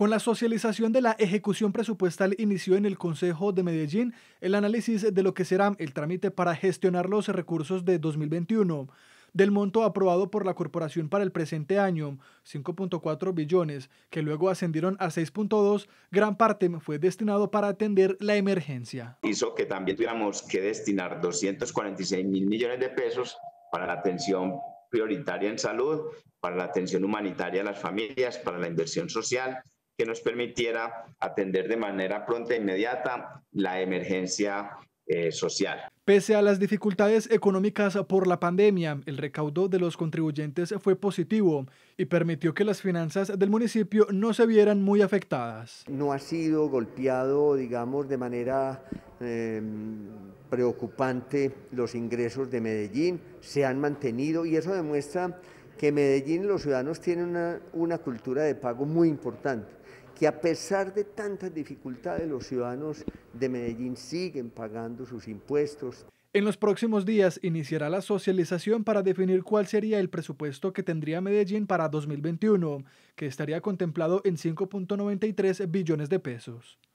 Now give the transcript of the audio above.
Con la socialización de la ejecución presupuestal inició en el Consejo de Medellín el análisis de lo que será el trámite para gestionar los recursos de 2021. Del monto aprobado por la corporación para el presente año, 5.4 billones, que luego ascendieron a 6.2, gran parte fue destinado para atender la emergencia. Hizo que también tuviéramos que destinar 246 mil millones de pesos para la atención prioritaria en salud, para la atención humanitaria a las familias, para la inversión social que nos permitiera atender de manera pronta e inmediata la emergencia eh, social. Pese a las dificultades económicas por la pandemia, el recaudo de los contribuyentes fue positivo y permitió que las finanzas del municipio no se vieran muy afectadas. No ha sido golpeado, digamos, de manera em, preocupante los ingresos de Medellín, se han mantenido y eso demuestra que Medellín los ciudadanos tienen una cultura de pago muy importante que a pesar de tantas dificultades los ciudadanos de Medellín siguen pagando sus impuestos. En los próximos días iniciará la socialización para definir cuál sería el presupuesto que tendría Medellín para 2021, que estaría contemplado en 5.93 billones de pesos.